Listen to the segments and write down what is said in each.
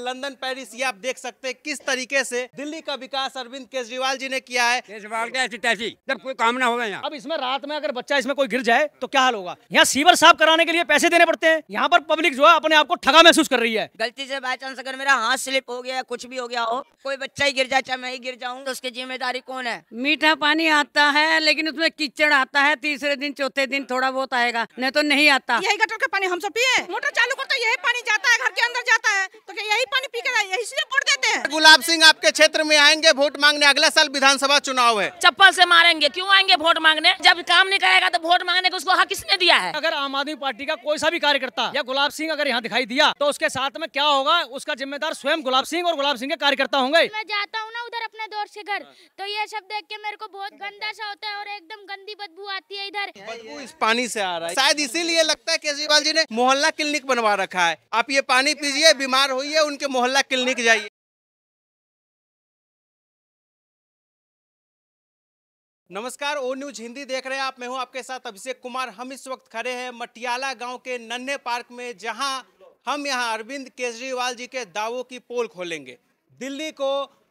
London Paris ये आप देख सकते हैं किस तरीके से दिल्ली का विकास अरविंद केजरीवाल जी ने किया है केजरीवाल के ऐसी तैसी जब कोई काम ना होगा यहाँ अब इसमें रात में अगर बच्चा इसमें कोई गिर जाए तो क्या हाल होगा यहाँ सीवर साफ कराने के लिए पैसे देने पड़ते हैं यहाँ पर पब्लिक जो है अपने आप को ठगा महसूस कर रही है गलती से बाई चांस अगर मेरा हाथ स्लिप हो गया कुछ भी हो गया हो कोई बच्चा ही गिर जाए चाहे मैं ही गिर जाऊँ तो उसकी जिम्मेदारी कौन है मीठा पानी आता है लेकिन उसमें कीचड़ आता है तीसरे दिन चौथे दिन थोड़ा बहुत आएगा नहीं तो नहीं आता यही गटर का पानी हम सब पिए मोटर चालू करते यही पानी जाता है घर के अंदर जाता है तो यही यही पानी पी कर यही से वोट देते हैं गुलाब सिंह आपके क्षेत्र में आएंगे वोट मांगने अगला साल विधानसभा चुनाव है चप्पल से मारेंगे क्यों आएंगे वोट मांगने जब काम नहीं करेगा तो वोट मांगने को उसको हक किसने दिया है अगर आम आदमी पार्टी का कोई सा भी कार्यकर्ता या गुलाब सिंह अगर यहाँ दिखाई दिया तो उसके साथ में क्या होगा उसका जिम्मेदार स्वयं गुलाब सिंह और गुलाब सिंह के कार्यकर्ता होंगे मैं जाता हूँ ना उधर अपने दोस्त ऐसी घर तो ये सब देख के मेरे को बहुत गंदा सा होता है और एकदम गंदी बदबू आती है इधर बदबू इस पानी ऐसी आ रहा है शायद इसीलिए लगता है केजरीवाल जी ने मोहल्ला क्लिनिक बनवा रखा है आप ये पानी पीजिए बीमार हुई है उनके मोहल्ला क्लिनिक जाइए नमस्कार ओ न्यूज हिंदी देख रहे हैं आप मैं हूं आपके साथ अभिषेक कुमार हम इस वक्त खड़े हैं मटियाला गांव के नन्हे पार्क में जहां हम यहां अरविंद केजरीवाल जी के दावों की पोल खोलेंगे दिल्ली को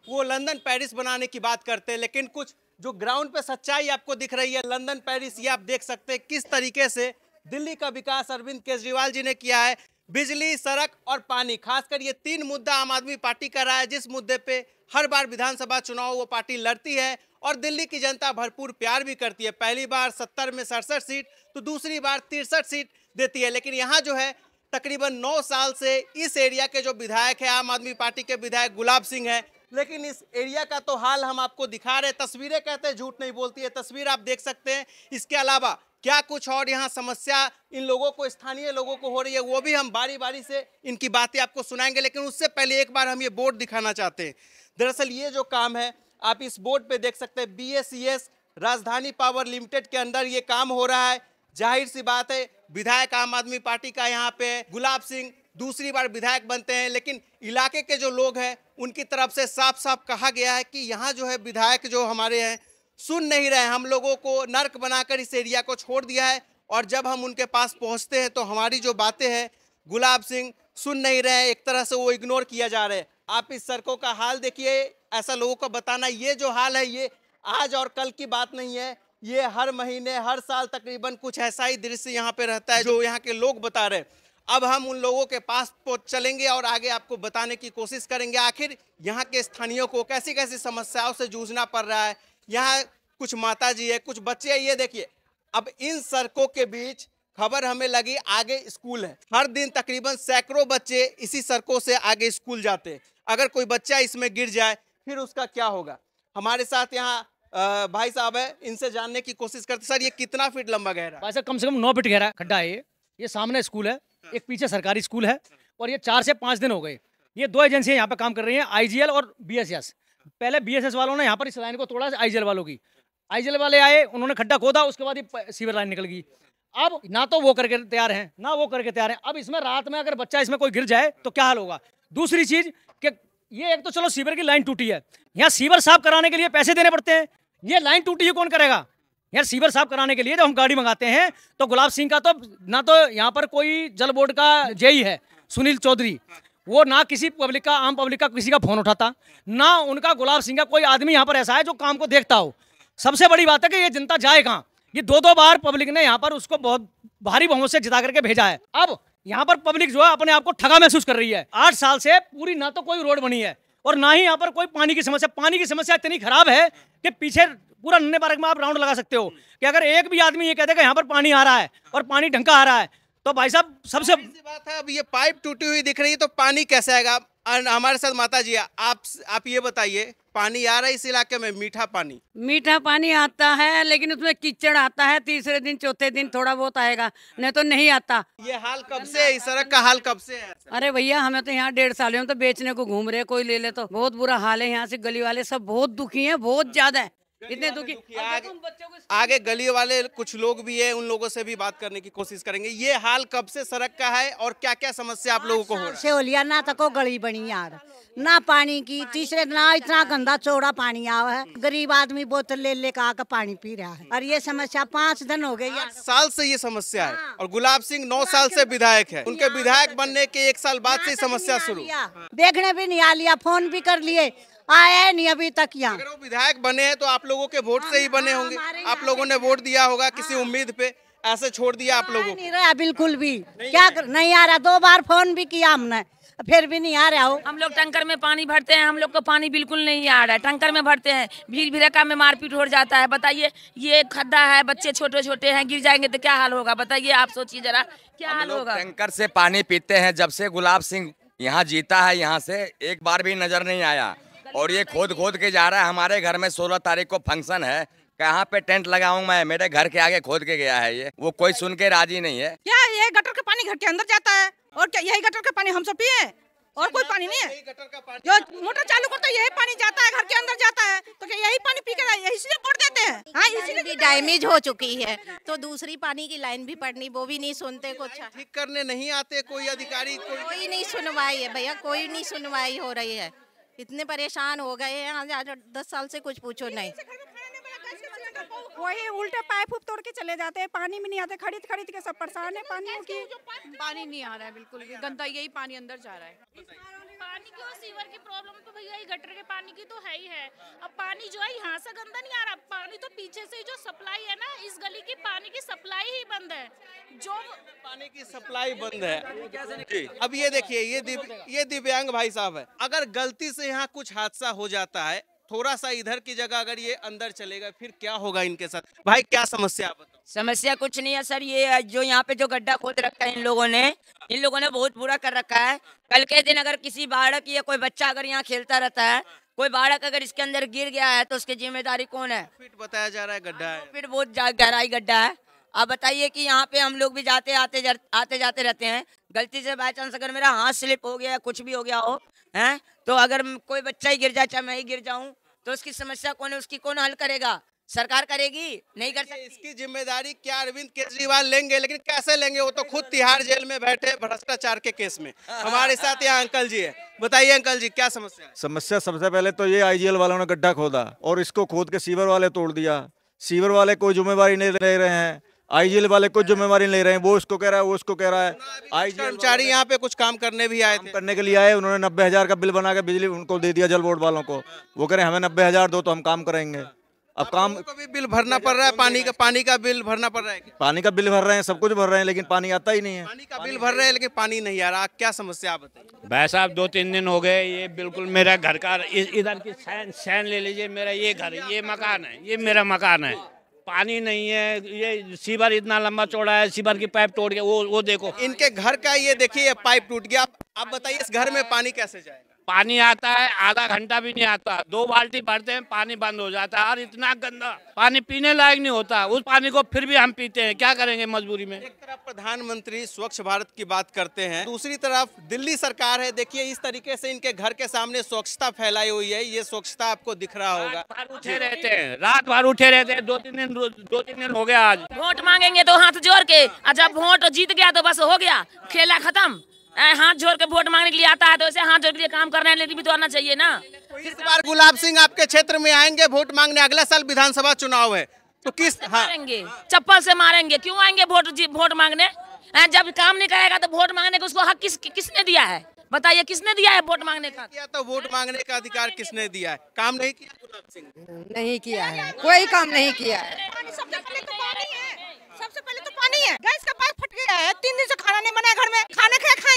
वो लंदन पेरिस बनाने की बात करते हैं लेकिन कुछ जो ग्राउंड पे सच्चाई आपको दिख रही है लंदन पेरिस ये आप देख सकते हैं किस तरीके से दिल्ली का विकास अरविंद केजरीवाल जी ने किया है बिजली सड़क और पानी खासकर ये तीन मुद्दा आम आदमी पार्टी का रहा है जिस मुद्दे पे हर बार विधानसभा चुनाव वो पार्टी लड़ती है और दिल्ली की जनता भरपूर प्यार भी करती है पहली बार सत्तर में सड़सठ सीट तो दूसरी बार तिरसठ सीट देती है लेकिन यहाँ जो है तकरीबन नौ साल से इस एरिया के जो विधायक है आम आदमी पार्टी के विधायक गुलाब सिंह है लेकिन इस एरिया का तो हाल हम आपको दिखा रहे हैं तस्वीरें कहते हैं झूठ नहीं बोलती है तस्वीर आप देख सकते हैं इसके अलावा क्या कुछ और यहाँ समस्या इन लोगों को स्थानीय लोगों को हो रही है वो भी हम बारी बारी से इनकी बातें आपको सुनाएंगे लेकिन उससे पहले एक बार हम ये बोर्ड दिखाना चाहते हैं दरअसल ये जो काम है आप इस बोर्ड पे देख सकते हैं BSES e Rajdhani power limited के अंदर ये काम हो रहा है जाहिर सी बात है विधायक आम आदमी पार्टी का यहाँ पे गुलाब सिंह दूसरी बार विधायक बनते हैं लेकिन इलाके के जो लोग हैं उनकी तरफ से साफ साफ कहा गया है कि यहाँ जो है विधायक जो हमारे हैं सुन नहीं रहे हम लोगों को नर्क बनाकर इस एरिया को छोड़ दिया है और जब हम उनके पास पहुंचते हैं तो हमारी जो बातें हैं गुलाब सिंह सुन नहीं रहे एक तरह से वो इग्नोर किया जा रहे हैं आप इस सड़कों का हाल देखिए ऐसा लोगों को बताना ये जो हाल है ये आज और कल की बात नहीं है ये हर महीने हर साल तकरीबन कुछ ऐसा ही दृश्य यहाँ पे रहता है जो यहाँ के लोग बता रहे हैं अब हम उन लोगों के पास चलेंगे और आगे आपको बताने की कोशिश करेंगे आखिर यहाँ के स्थानियों को कैसी कैसी समस्याओं से जूझना पड़ रहा है यहाँ कुछ माता जी है कुछ बच्चे है ये देखिए अब इन सड़कों के बीच खबर हमें लगी आगे स्कूल है हर दिन तकरीबन सैकड़ों बच्चे इसी सड़कों से आगे स्कूल जाते हैं अगर कोई बच्चा इसमें गिर जाए फिर उसका क्या होगा हमारे साथ यहाँ भाई साहब है इनसे जानने की कोशिश करते सर ये कितना फीट लंबा गहरा भाई साहब कम से कम नौ फीट गहरा खड्डा है ये ये सामने स्कूल है एक पीछे सरकारी स्कूल है और ये चार से पाँच दिन हो गए ये दो एजेंसियाँ यहाँ पर काम कर रही हैं आईजीएल और बीएसएस पहले बीएसएस वालों ने यहाँ पर इस लाइन को तोड़ा आईजल वालों की आईजल वाले आए उन्होंने खड्डा खोदा उसके बाद ये सीवर लाइन निकल गई अब ना तो वो करके तैयार हैं ना वो करके तैयार हैं अब इसमें रात में अगर बच्चा इसमें कोई गिर जाए तो क्या हाल होगा दूसरी चीज़ कि ये एक तो चलो सीवर की लाइन टूटी है यहाँ सीवर साफ कराने के लिए पैसे देने पड़ते हैं ये लाइन टूटी है कौन करेगा यार सीवर साफ कराने के लिए जब हम गाड़ी मंगाते हैं तो गुलाब सिंह का तो ना तो यहाँ पर कोई जल बोर्ड का जेई है सुनील चौधरी वो ना किसी पब्लिक का आम पब्लिक का किसी का फ़ोन उठाता ना उनका गुलाब सिंह का कोई आदमी यहाँ पर ऐसा है जो काम को देखता हो सबसे बड़ी बात है कि ये जनता जाए कहाँ ये दो दो बार पब्लिक ने यहाँ पर उसको बहुत भारी बहुमत से जिता करके भेजा है अब यहाँ पर पब्लिक जो है अपने आप को ठगा महसूस कर रही है आठ साल से पूरी ना तो कोई रोड बनी है और ना ही यहाँ पर कोई पानी की समस्या पानी की समस्या इतनी खराब है कि पीछे पूरा नन्हे पार्क में आप राउंड लगा सकते हो कि अगर एक भी आदमी ये कहते हैं कि यहाँ पर पानी आ रहा है और पानी ढंका आ रहा है तो भाई साहब सबसे बात है अब ये पाइप टूटी हुई दिख रही है तो पानी कैसे आएगा हमारे साथ माता जी आप आप ये बताइए पानी आ रहा है इस इलाके में मीठा पानी मीठा पानी आता है लेकिन उसमें कीचड़ आता है तीसरे दिन चौथे दिन थोड़ा बहुत आएगा नहीं तो नहीं आता ये हाल कब से इस सड़क का हाल कब से है अरे भैया हमें तो यहाँ डेढ़ साल तो बेचने को घूम रहे कोई ले ले तो बहुत बुरा हाल है यहाँ से गली वाले सब बहुत दुखी है बहुत ज्यादा इतने दुखी आगे, आगे गली वाले कुछ लोग भी है उन लोगों से भी बात करने की कोशिश करेंगे ये हाल कब से सड़क का है और क्या क्या समस्या आप लोगों को हो रहा है ना तको तो गली बनी यार ना पानी की तीसरे ना इतना गंदा चौड़ा पानी आवा है हम्म। गरीब आदमी बोतल ले लेकर आकर पानी पी रहा है और ये समस्या पाँच दिन हो गई साल से ये समस्या है हाँ। और गुलाब सिंह नौ साल से विधायक है उनके विधायक बनने के एक साल बाद से समस्या शुरू देखने भी नहीं आ लिया फोन भी कर लिए आया नहीं अभी तक यहाँ विधायक बने हैं तो आप लोगों के वोट हाँ, से ही बने हाँ, होंगे आप लोगों ने वोट दिया होगा हाँ। किसी उम्मीद पे ऐसे छोड़ दिया आप लोगों नहीं रहा बिल्कुल भी क्या नहीं आ रहा दो बार फोन भी किया हमने फिर भी नहीं आ रहा हो हम लोग टंकर में पानी भरते हैं हम लोग को पानी बिल्कुल नहीं आ रहा है टंकर में भरते हैं भीड़ भीड़का में मारपीट हो जाता है बताइए ये खड्डा है बच्चे छोटे छोटे हैं गिर जाएंगे तो क्या हाल होगा बताइए आप सोचिए जरा क्या हाल होगा टंकर से पानी पीते हैं जब से गुलाब सिंह यहाँ जीता है यहाँ से एक बार भी नजर नहीं आया और ये खोद खोद के जा रहा है हमारे घर में सोलह तारीख को फंक्शन है कहाँ पे टेंट लगाऊ मैं मेरे घर के आगे खोद के गया है ये वो कोई सुन के राजी नहीं है क्या ये गटर का पानी घर के अंदर जाता है और क्या यही गटर का पानी हम सब पिए और कोई पानी नहीं है जो मोटर चालू करता है यही पानी जाता है घर के अंदर जाता है तो क्या यही पानी पी कर इसलिए देते हैं हाँ इसीलिए डैमेज तो- हो चुकी है तो दूसरी पानी की लाइन भी पड़नी वो भी नहीं सुनते कुछ ठीक करने नहीं आते कोई अधिकारी कोई नहीं सुनवाई है भैया कोई नहीं सुनवाई हो रही है इतने परेशान हो गए हैं आज आज दस साल से कुछ पूछो नहीं वही उल्टे पाइप उप तोड़ के चले जाते हैं पानी में नहीं आते खरीद खरीद के सब परेशान है पानी की पानी नहीं आ रहा है बिल्कुल भी गंदा यही पानी अंदर जा रहा है पानी की और सीवर की प्रॉब्लम तो भैया ये गटर के पानी की तो है ही है अब पानी जो है यहाँ से गंदा नहीं आ रहा पानी तो पीछे से जो सप्लाई है ना इस गली की पानी की सप्लाई ही बंद है जो पानी की सप्लाई बंद है अब ये देखिए ये ये दिव्यांग भाई साहब है अगर गलती से यहाँ कुछ हादसा हो जाता है थोड़ा सा इधर की जगह अगर ये अंदर चलेगा फिर क्या होगा इनके साथ भाई क्या समस्या आप बताओ समस्या कुछ नहीं है सर ये जो यहाँ पे जो गड्ढा खोद रखा है इन लोगों ने इन लोगों ने बहुत बुरा कर रखा है कल के दिन अगर किसी बाढ़क या कोई बच्चा अगर यहाँ खेलता रहता है कोई बाढ़क अगर इसके अंदर गिर गया है तो उसकी जिम्मेदारी कौन है फिट बताया जा रहा है गड्ढा है फिट बहुत गहराई गड्ढा है आप बताइए कि यहाँ पे हम लोग भी जाते आते जा, आते जाते रहते हैं गलती से बाई चांस अगर मेरा हाथ स्लिप हो गया कुछ भी हो गया हो हैं तो अगर कोई बच्चा ही गिर जाए चाहे मैं ही गिर जाऊँ तो उसकी समस्या कौन है उसकी कौन हल करेगा सरकार करेगी नहीं कर सकती इसकी जिम्मेदारी क्या अरविंद केजरीवाल लेंगे लेकिन कैसे लेंगे वो तो खुद तिहाड़ जेल में बैठे भ्रष्टाचार के केस में हमारे साथ यहाँ अंकल जी है बताइए अंकल जी क्या समस्या समस्या सबसे पहले तो ये आई वालों ने गड्ढा खोदा और इसको खोद के सीवर वाले तोड़ दिया सीवर वाले कोई जिम्मेवारी नहीं ले रहे हैं आईजीएल वाले कुछ जिम्मेवारी ले रहे हैं वो उसको कह रहा है वो उसको कह रहा है आई कर्मचारी यहाँ पे कुछ काम करने भी आए करने के लिए आए उन्होंने नब्बे हजार का बिल बना के बिजली उनको दे दिया जल बोर्ड वालों को वो कह रहे हैं हमें नब्बे हजार दो तो हम काम करेंगे अब काम कभी बिल भरना पड़ रहा है पानी का पानी का बिल भरना पड़ रहा है पानी का बिल भर रहे हैं सब कुछ भर रहे हैं लेकिन पानी आता ही नहीं है पानी का बिल भर रहे हैं लेकिन पानी नहीं आ रहा क्या समस्या आप बताइए भाई साहब दो तीन दिन हो गए ये बिल्कुल मेरा घर का इधर की सैन सैन ले लीजिए मेरा ये घर ये मकान है ये मेरा मकान है पानी नहीं है ये सीवर इतना लंबा चौड़ा है सीवर की पाइप टूट गया वो वो देखो इनके घर का ये देखिए पाइप टूट गया आप बताइए इस घर में पानी कैसे जाएगा पानी आता है आधा घंटा भी नहीं आता दो बाल्टी भरते हैं पानी बंद हो जाता है और इतना गंदा पानी पीने लायक नहीं होता उस पानी को फिर भी हम पीते हैं क्या करेंगे मजबूरी में एक तरफ प्रधानमंत्री स्वच्छ भारत की बात करते हैं दूसरी तरफ दिल्ली सरकार है देखिए इस तरीके से इनके घर के सामने स्वच्छता फैलाई हुई है ये स्वच्छता आपको दिख रहा होगा उठे रहते हैं रात भर उठे रहते हैं दो तीन दिन दो तीन दिन हो गया आज वोट मांगेंगे तो हाथ जोड़ के जब वोट जीत गया तो बस हो गया खेला खत्म हाथ जोड़ के वोट मांगने के लिए आता है तो ऐसे हाथ जोड़ के लिए काम करना है लेकिन भी तो आना चाहिए ना इस बार गुलाब सिंह आपके क्षेत्र में आएंगे वोट मांगने अगला साल विधानसभा चुनाव है तो किस हाँ। मारेंगे चप्पल से मारेंगे क्यों आएंगे वोट वोट मांगने जब काम नहीं करेगा तो वोट मांगने का उसको हक किस किसने दिया है बताइए किसने दिया है वोट मांगने का किया तो वोट मांगने का अधिकार किसने दिया है काम नहीं किया गुलाब सिंह नहीं किया है कोई काम नहीं किया है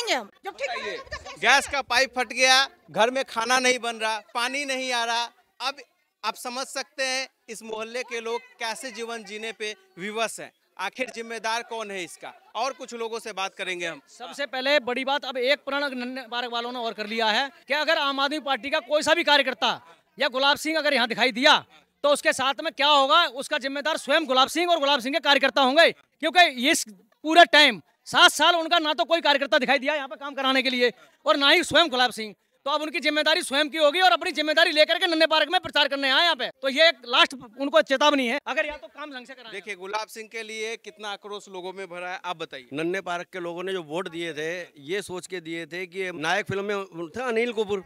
देंगे हम जब ठीक गैस का पाइप फट गया घर में खाना नहीं बन रहा पानी नहीं आ रहा अब आप समझ सकते हैं इस मोहल्ले के लोग कैसे जीवन जीने पे विवश हैं आखिर जिम्मेदार कौन है इसका और कुछ लोगों से बात करेंगे हम सबसे पहले बड़ी बात अब एक प्रण बारक वालों ने और कर लिया है कि अगर आम आदमी पार्टी का कोई सा भी कार्यकर्ता या गुलाब सिंह अगर यहाँ दिखाई दिया तो उसके साथ में क्या होगा उसका जिम्मेदार स्वयं गुलाब सिंह और गुलाब सिंह के कार्यकर्ता होंगे क्योंकि इस पूरा टाइम सात साल उनका ना तो कोई कार्यकर्ता दिखाई दिया यहाँ पर काम कराने के लिए और ना ही स्वयं गुलाब सिंह तो अब उनकी जिम्मेदारी स्वयं की होगी और अपनी जिम्मेदारी लेकर के नन्हे पार्क में प्रचार करने आए यहाँ पे तो ये लास्ट उनको चेतावनी है अगर या तो काम ढंग से करा देखिए गुलाब सिंह के लिए कितना आक्रोश लोगों में भरा है आप बताइए नन्हे पार्क के लोगों ने जो वोट दिए थे ये सोच के दिए थे की नायक फिल्म में था अनिल कपूर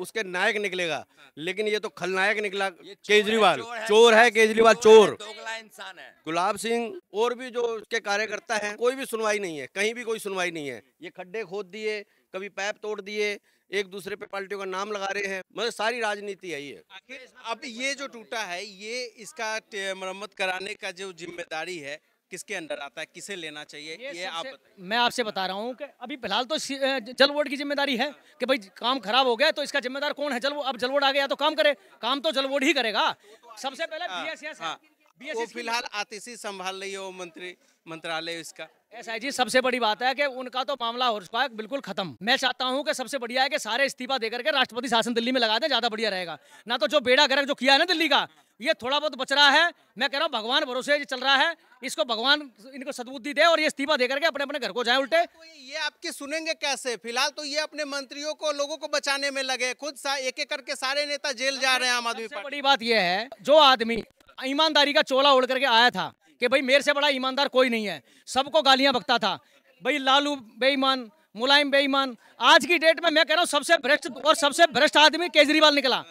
उसके नायक निकलेगा लेकिन ये तो खलनायक निकला केजरीवाल चोर है केजरीवाल चोर इंसान है गुलाब सिंह और भी जो उसके कार्यकर्ता हैं कोई भी सुनवाई नहीं है कहीं भी कोई सुनवाई नहीं है ये खड्डे खोद दिए कभी पैप तोड़ दिए एक दूसरे पे पार्टियों का नाम लगा रहे हैं मतलब सारी राजनीति है ये आखिर अब ये जो टूटा है ये इसका मरम्मत कराने का जो जिम्मेदारी है किसके अंदर आता है किसे लेना चाहिए ये, ये आप मैं आपसे बता रहा हूँ कि अभी फिलहाल तो जल बोर्ड की जिम्मेदारी है कि भाई काम खराब हो गया तो इसका जिम्मेदार कौन है जल अब जल बोर्ड आ गया तो काम करे काम तो जल बोर्ड ही करेगा सबसे पहले बी एस एस फिलहाल आतिशी संभाल रही है वो मंत्री मंत्रालय इसका ऐसा जी सबसे बड़ी बात है कि उनका तो मामला हो चुका है बिल्कुल खत्म मैं चाहता हूं कि सबसे बढ़िया है कि सारे इस्तीफा देकर के राष्ट्रपति शासन दिल्ली में लगा दें ज्यादा बढ़िया रहेगा ना तो जो बेड़ा गर्क जो किया है ना दिल्ली का ये थोड़ा बहुत बच रहा है मैं कह रहा हूँ भगवान भरोसे चल रहा है इसको भगवान इनको सदबुद्धि दे और ये इस्तीफा देकर के अपने अपने घर को जाए उल्टे तो ये आपके सुनेंगे कैसे फिलहाल तो ये अपने मंत्रियों को लोगों को बचाने में लगे खुद एक एक करके सारे नेता जेल जा रहे हैं आम आदमी बड़ी बात यह है जो आदमी ईमानदारी का चोला उड़ करके आया था कि भाई मेरे से बड़ा ईमानदार कोई नहीं है सबको गालियाँ बकता था भाई लालू बेईमान मुलायम बेईमान आज की डेट में मैं कह रहा हूँ सबसे भ्रष्ट और सबसे भ्रष्ट आदमी केजरीवाल निकला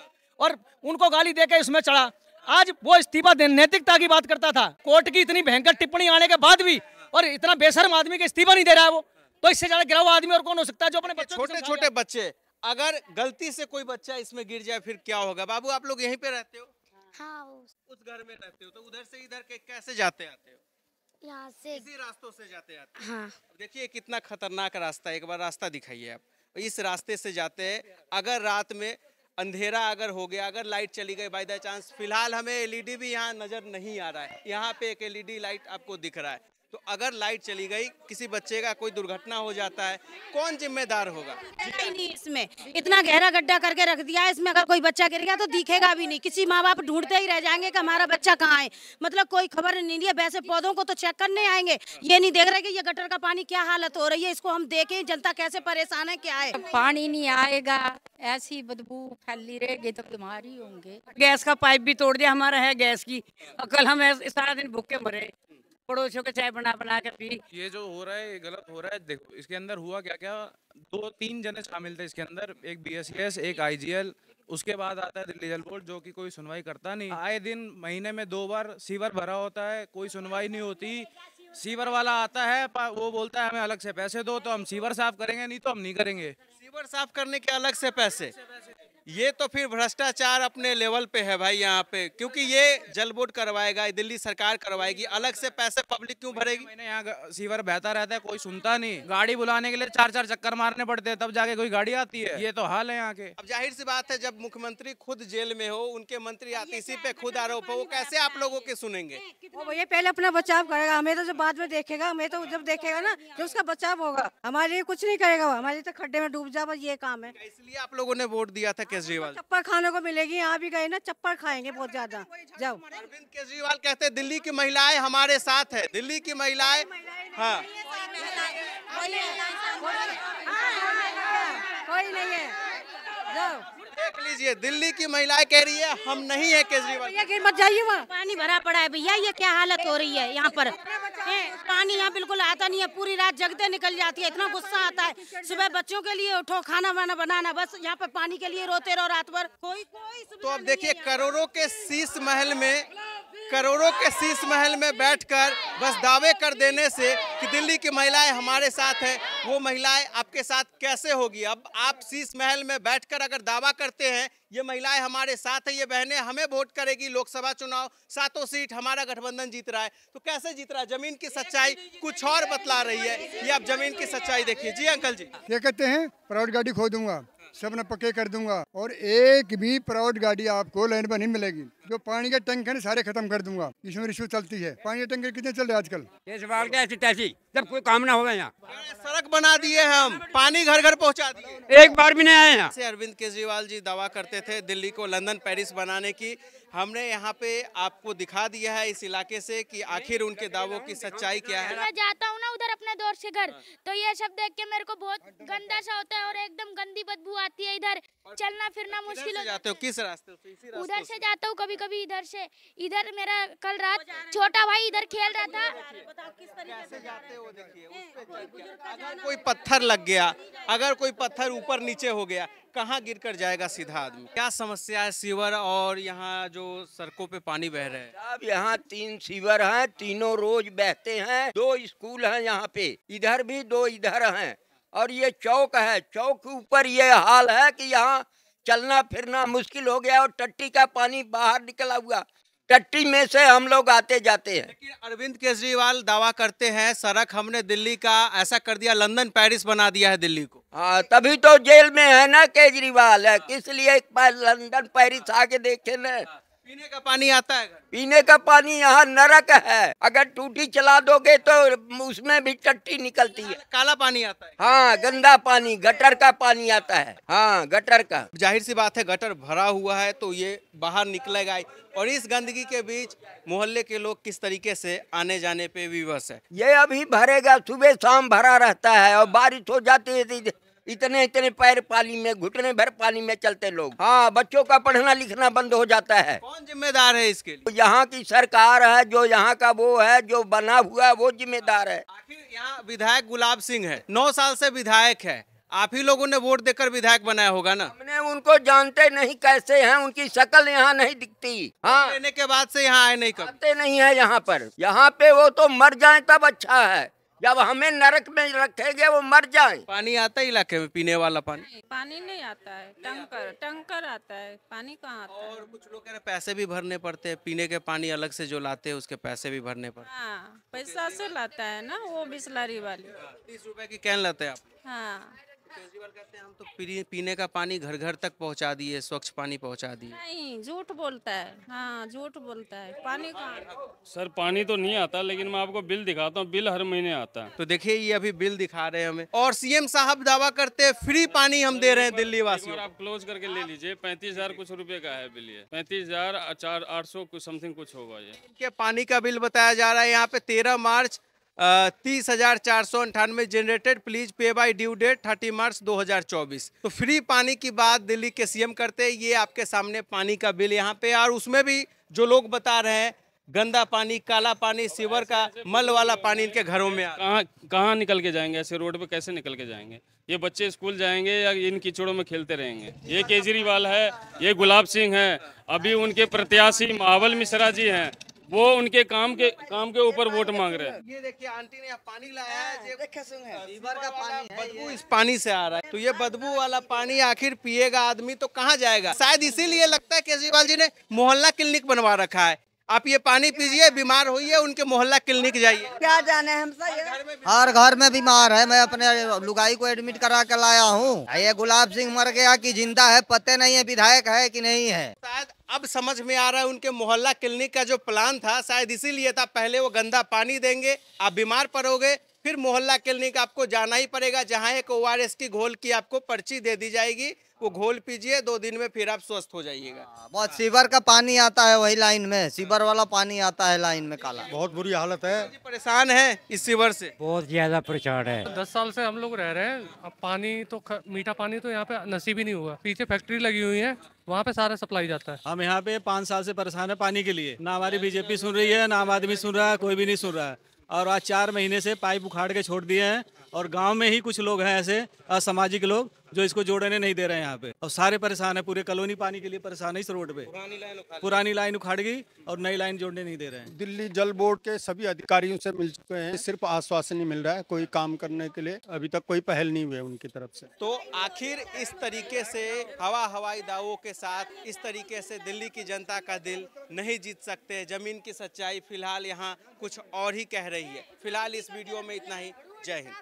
और उनको गाली दे इसमें चढ़ा आज वो इस्तीफा नैतिकता की बात करता था कोर्ट की इतनी भयंकर टिप्पणी आने के बाद भी और इतना बेसरम आदमी के इस्तीफा नहीं दे रहा है वो तो इससे ज्यादा गिरा हुआ आदमी और कौन हो सकता है जो अपने बच्चों छोटे छोटे बच्चे अगर गलती से कोई बच्चा इसमें गिर जाए फिर क्या होगा बाबू आप लोग यहीं पे रहते हो हाँ उस घर में रहते हो तो उधर से इधर के कैसे जाते आते हो यहाँ से इसी रास्तों से जाते आते हाँ देखिए कितना खतरनाक रास्ता है एक बार रास्ता दिखाइए आप इस रास्ते से जाते हैं अगर रात में अंधेरा अगर हो गया अगर लाइट चली गई बाय द चांस फिलहाल हमें एलईडी e भी यहाँ नज़र नहीं आ रहा है यहाँ पे एक एलईडी लाइट e आपको दिख रहा है तो अगर लाइट चली गई किसी बच्चे का कोई दुर्घटना हो जाता है कौन जिम्मेदार होगा नहीं इसमें इतना गहरा गड्ढा करके रख दिया है इसमें अगर कोई बच्चा गिर गया तो दिखेगा भी नहीं किसी माँ बाप ढूंढते ही रह जाएंगे कि हमारा बच्चा कहाँ है मतलब कोई खबर नहीं है वैसे पौधों को तो चेक करने आएंगे ये नहीं देख रहे की ये गटर का पानी क्या हालत हो रही है इसको हम देखे जनता कैसे परेशान है क्या है पानी नहीं आएगा ऐसी बदबू फैली रहेगी तो बीमारी होंगे गैस का पाइप भी तोड़ दिया हमारा है गैस की कल हम सारा दिन भूखे मरे पड़ोसियों के चाय बना बना के पी ये जो हो रहा है ये गलत हो रहा है देखो इसके अंदर हुआ क्या क्या दो तीन जने शामिल थे इसके अंदर एक बीएसएस एक आईजीएल उसके बाद आता है दिल्ली जल बोर्ड जो कि कोई सुनवाई करता नहीं आए दिन महीने में दो बार सीवर भरा होता है कोई सुनवाई नहीं होती सीवर वाला आता है वो बोलता है हमें अलग से पैसे दो तो हम सीवर साफ करेंगे नहीं तो हम नहीं करेंगे सीवर साफ करने के अलग से पैसे ये तो फिर भ्रष्टाचार अपने लेवल पे है भाई यहाँ पे क्योंकि ये जल बोर्ड करवाएगा दिल्ली सरकार करवाएगी अलग से पैसे पब्लिक क्यों भरेगी मैंने यहाँ सीवर बहता रहता है कोई सुनता नहीं गाड़ी बुलाने के लिए चार चार चक्कर मारने पड़ते हैं तब जाके कोई गाड़ी आती है ये तो हाल है यहाँ के अब जाहिर सी बात है जब मुख्यमंत्री खुद जेल में हो उनके मंत्री आते इसी पे खुद आरोप हो वो कैसे आप लोगों के सुनेंगे ये पहले अपना बचाव करेगा हमें तो जब बाद में देखेगा हमें तो जब देखेगा ना तो उसका बचाव होगा हमारे लिए कुछ नहीं करेगा हमारे तो खड्डे में डूब जा ये काम है इसलिए आप लोगों ने वोट दिया था हाँ, केजरीवाल चप्पल खाने को मिलेगी यहाँ भी गए ना चप्पल खाएंगे बहुत ज्यादा जाओ अरविंद केजरीवाल कहते हैं दिल्ली की महिलाएं हमारे साथ है दिल्ली की महिलाएं हाँ।, हाँ, हाँ, हाँ कोई नहीं है जाओ देख लीजिए दिल्ली की महिलाएं कह रही है हम नहीं है केजरीवाल मत जाइए वहाँ पानी भरा पड़ा है भैया ये क्या हालत हो रही है यहाँ पर पानी यहाँ बिल्कुल आता नहीं है पूरी रात जगते निकल जाती है इतना गुस्सा आता है सुबह बच्चों के लिए उठो खाना वाना बनाना बस यहाँ पर पानी के लिए रोते रहो रात भर कोई कोई तो अब देखिए करोड़ों के शीश महल में करोड़ों के शीस महल में बैठकर बस दावे कर देने से कि दिल्ली की महिलाएं हमारे साथ हैं वो महिलाएं आपके साथ कैसे होगी अब आप शीश महल में बैठकर अगर दावा करते हैं ये महिलाएं हमारे साथ है ये बहनें हमें वोट करेगी लोकसभा चुनाव सातों सीट हमारा गठबंधन जीत रहा है तो कैसे जीत रहा है जमीन की सच्चाई कुछ और बतला रही है ये आप जमीन की सच्चाई देखिए जी अंकल जी ये कहते हैं प्राइवेट गाड़ी खो दूंगा सब पक्के कर दूंगा और एक भी प्राइवेट गाड़ी आपको लाइन पर नहीं मिलेगी जो पानी के है सारे खत्म कर दूंगा इसमें रिश्वत चलती है पानी के टैंकर कितने चल रहे आजकल देशवाल के ऐसी तैसी जब कोई काम ना होगा यहाँ सड़क बना दी है हम पानी घर घर पहुँचा दिए एक बार भी नहीं आए यहाँ अरविंद केजरीवाल जी दवा करते थे दिल्ली को लंदन पेरिस बनाने की हमने यहाँ पे आपको दिखा दिया है इस इलाके से कि आखिर उनके दावों की सच्चाई क्या है मैं जाता हूँ ना उधर अपने दोस्त से घर तो ये सब देख के मेरे को बहुत गंदा सा होता है और एकदम गंदी बदबू आती है इधर चलना फिरना मुश्किल हो जाते हो किस रास्ते उधर से जाता हूँ कभी कभी इधर से इधर मेरा कल रात छोटा भाई इधर खेल रहा था अगर कोई पत्थर लग गया अगर कोई पत्थर ऊपर नीचे हो गया कहाँ गिर कर जाएगा सीधा आदमी क्या समस्या है सीवर और यहाँ जो सड़कों पे पानी बह रहा है अब यहाँ तीन सीवर हैं तीनों रोज बहते हैं दो स्कूल हैं यहाँ पे इधर भी दो इधर हैं और ये चौक है चौक ऊपर ये हाल है कि यहाँ चलना फिरना मुश्किल हो गया और टट्टी का पानी बाहर निकला हुआ टट्टी में से हम लोग आते जाते हैं लेकिन अरविंद केजरीवाल दावा करते हैं सड़क हमने दिल्ली का ऐसा कर दिया लंदन पेरिस बना दिया है दिल्ली को हाँ तभी तो जेल में है ना केजरीवाल है किस लिए लंदन पेरिस आके देखे न पीने का पानी आता है पीने का पानी यहाँ नरक है अगर टूटी चला दोगे तो उसमें भी टट्टी निकलती है काला पानी आता है हाँ गंदा पानी गटर का पानी आता है हाँ गटर का जाहिर सी बात है गटर भरा हुआ है तो ये बाहर निकलेगा और इस गंदगी के बीच मोहल्ले के लोग किस तरीके से आने जाने पे विवश है ये अभी भरेगा सुबह शाम भरा रहता है और बारिश हो जाती है इतने इतने पैर पाली में घुटने भर पाली में चलते लोग हाँ बच्चों का पढ़ना लिखना बंद हो जाता है कौन जिम्मेदार है इसके लिए यहाँ की सरकार है जो यहाँ का वो है जो बना हुआ है वो जिम्मेदार है आखिर यहाँ विधायक गुलाब सिंह है नौ साल से विधायक है आप ही लोगों ने वोट देकर विधायक बनाया होगा ना हमने उनको जानते नहीं कैसे हैं उनकी शक्ल यहाँ नहीं दिखती हाँ लेने के बाद से यहाँ आए नहीं करते नहीं है यहाँ पर यहाँ पे वो तो मर जाए तब अच्छा है जब हमें नरक में रखेंगे वो मर जाए पानी आता है इलाके में पीने वाला पानी पानी नहीं आता है टंकर टंकर आता है पानी कहाँ आता और है? कुछ लोग कह रहे पैसे भी भरने पड़ते हैं पीने के पानी अलग से जो लाते हैं उसके पैसे भी भरने पड़ते हैं हाँ, पैसा से लाता है ना वो बिस्लरी वाली तीस रूपए की कैन लाते हैं आप हाँ केजरीवाल कहते हैं हम तो पीने का पानी घर घर तक पहुंचा दिए स्वच्छ पानी पहुंचा दिए नहीं झूठ बोलता है हाँ झूठ बोलता है पानी का सर पानी तो नहीं आता लेकिन मैं आपको बिल दिखाता हूँ बिल हर महीने आता है तो देखिए ये अभी बिल दिखा रहे हैं हमें और सीएम साहब दावा करते हैं फ्री पानी हम दे रहे हैं दिल्ली वासियों आप क्लोज करके ले लीजिए पैंतीस हजार कुछ रुपए का है बिल ये पैंतीस हजार आठ सौ समथिंग कुछ होगा ये क्या पानी का बिल बताया जा रहा है यहाँ पे तेरह मार्च तीस हजार चार सौ अंठानवे generated please pay by due date thirty March 2024 तो फ्री पानी की बात दिल्ली के सीएम करते ये आपके सामने पानी का बिल यहाँ पे और उसमें भी जो लोग बता रहे हैं गंदा पानी काला पानी सीवर का मल वाला पानी इनके घरों में कहाँ कहाँ निकल के जाएंगे ऐसे रोड पे कैसे निकल के जाएंगे ये बच्चे स्कूल जाएंगे या इन कीचड़ों में खेलते रहेंगे ये केजरीवाल है ये गुलाब सिंह है अभी उनके प्रत्याशी मावल मिश्रा जी हैं वो उनके काम के काम के ऊपर वोट मांग रहे हैं ये देखिए आंटी ने यहाँ पानी लाया है हाँ, देखे सुन रिवर का पानी बदबू इस पानी से आ रहा है तो ये बदबू वाला पानी आखिर पिएगा आदमी तो कहाँ जाएगा शायद इसीलिए लगता है केजरीवाल जी ने मोहल्ला क्लिनिक बनवा रखा है आप ये पानी पीजिए बीमार होइए उनके मोहल्ला क्लिनिक जाइए क्या जाने हम हर घर में बीमार है मैं अपने लुगाई को एडमिट करा कर लाया हूँ ये गुलाब सिंह मर गया कि जिंदा है पते नहीं है विधायक है कि नहीं है शायद अब समझ में आ रहा है उनके मोहल्ला क्लिनिक का जो प्लान था शायद इसीलिए था पहले वो गंदा पानी देंगे आप बीमार पड़ोगे फिर मोहल्ला क्लिनिक आपको जाना ही पड़ेगा जहाँ एक ओ की घोल की आपको पर्ची दे दी जाएगी को घोल पीजिए दो दिन में फिर आप स्वस्थ हो जाइएगा हाँ, बहुत सीवर का पानी आता है वही लाइन में सीवर वाला पानी आता है लाइन में काला बहुत बुरी हालत है परेशान है इस सीवर से बहुत ज्यादा परेशान है दस साल से हम लोग रह रहे हैं अब पानी तो ख... मीठा पानी तो यहाँ पे नसीब ही नहीं हुआ पीछे फैक्ट्री लगी हुई है वहाँ पे सारा सप्लाई जाता है हम यहाँ पे पाँच साल से परेशान है पानी के लिए ना हमारी बीजेपी सुन रही है ना आम आदमी सुन रहा है कोई भी नहीं सुन रहा है और आज चार महीने से पाइप उखाड़ के छोड़ दिए हैं और गांव में ही कुछ लोग हैं ऐसे असामाजिक लोग जो इसको जोड़ने नहीं दे रहे हैं यहाँ पे और सारे परेशान है पूरे कॉलोनी पानी के लिए परेशान है इस रोड पे पुरानी लाइन उखाड़ गई और नई लाइन जोड़ने नहीं दे रहे हैं दिल्ली जल बोर्ड के सभी अधिकारियों से मिल चुके हैं सिर्फ आश्वासन ही मिल रहा है कोई काम करने के लिए अभी तक कोई पहल नहीं हुई उनकी तरफ से तो आखिर इस तरीके से हवा हवाई दावों के साथ इस तरीके से दिल्ली की जनता का दिल नहीं जीत सकते जमीन की सच्चाई फिलहाल यहाँ कुछ और ही कह रही है फिलहाल इस वीडियो में इतना ही जय हिंद